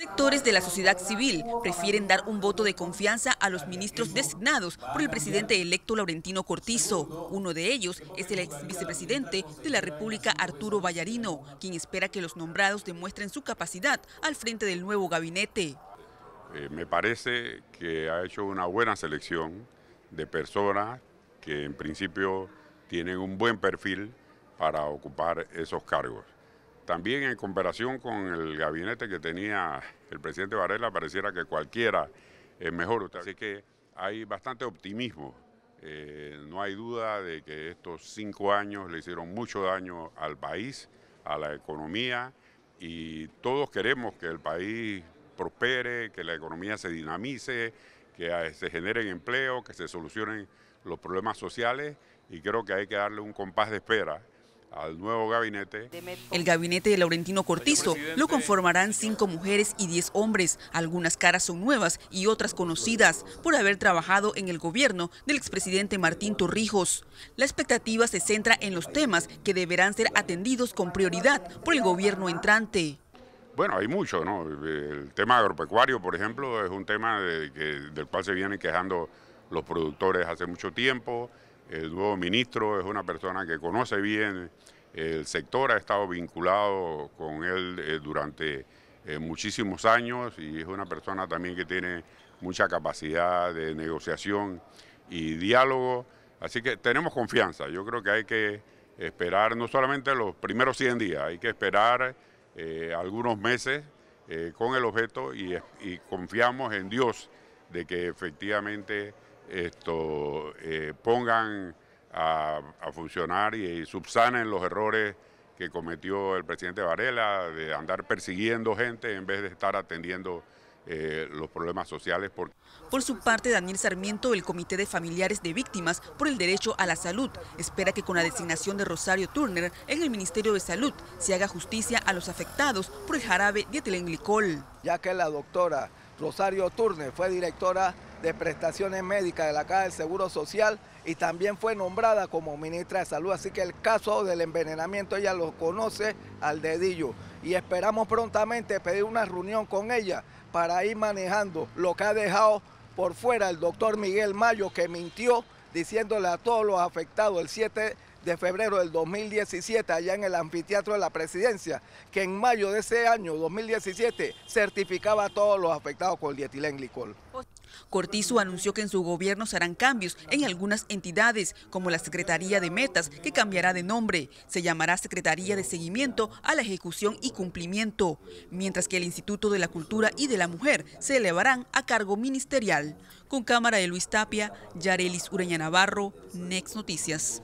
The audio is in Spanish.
Sectores de la sociedad civil prefieren dar un voto de confianza a los ministros designados por el presidente electo Laurentino Cortizo. Uno de ellos es el ex vicepresidente de la República Arturo Vallarino, quien espera que los nombrados demuestren su capacidad al frente del nuevo gabinete. Eh, me parece que ha hecho una buena selección de personas que en principio tienen un buen perfil para ocupar esos cargos también en comparación con el gabinete que tenía el presidente Varela, pareciera que cualquiera es mejor. Así que hay bastante optimismo. Eh, no hay duda de que estos cinco años le hicieron mucho daño al país, a la economía, y todos queremos que el país prospere, que la economía se dinamice, que se generen empleo, que se solucionen los problemas sociales, y creo que hay que darle un compás de espera al nuevo gabinete. El gabinete de Laurentino Cortizo lo conformarán cinco mujeres y diez hombres. Algunas caras son nuevas y otras conocidas por haber trabajado en el gobierno del expresidente Martín Torrijos. La expectativa se centra en los temas que deberán ser atendidos con prioridad por el gobierno entrante. Bueno, hay mucho, ¿no? El tema agropecuario, por ejemplo, es un tema del cual se vienen quejando los productores hace mucho tiempo. El nuevo ministro es una persona que conoce bien el sector, ha estado vinculado con él eh, durante eh, muchísimos años y es una persona también que tiene mucha capacidad de negociación y diálogo. Así que tenemos confianza. Yo creo que hay que esperar no solamente los primeros 100 días, hay que esperar eh, algunos meses con el objeto y confiamos en Dios de que efectivamente esto, eh, pongan a, funcionar y, subsanen los errores que cometió el presidente Varela de andar persiguiendo gente en vez de estar atendiendo eh, los problemas sociales. Por... su parte, Daniel Sarmiento, del Comité de Familiares de Víctimas por el Derecho a la Salud, espera que con la designación de Rosario Turner en el Ministerio de Salud se haga justicia a los afectados por el jarabe de telenglicol. Ya que la doctora Rosario Turner fue directora de Prestaciones Médicas de la Caja del Seguro Social y también fue nombrada como ministra de Salud. Así que el caso del envenenamiento ella lo conoce al dedillo y esperamos prontamente pedir una reunión con ella para ir manejando lo que ha dejado por fuera el doctor Miguel Mayo que mintió diciéndole a todos los afectados el 7 de febrero del 2017 allá en el anfiteatro de la presidencia, que en mayo de ese año 2017 certificaba a todos los afectados con el dietilenglicol. Cortizo anunció que en su gobierno se harán cambios en algunas entidades, como la Secretaría de Metas, que cambiará de nombre. Se llamará Secretaría de Seguimiento a la Ejecución y Cumplimiento, mientras que el Instituto de la Cultura y de la Mujer se elevarán a cargo ministerial. Con cámara de Luis Tapia, Yarelis Ureña Navarro, Next Noticias.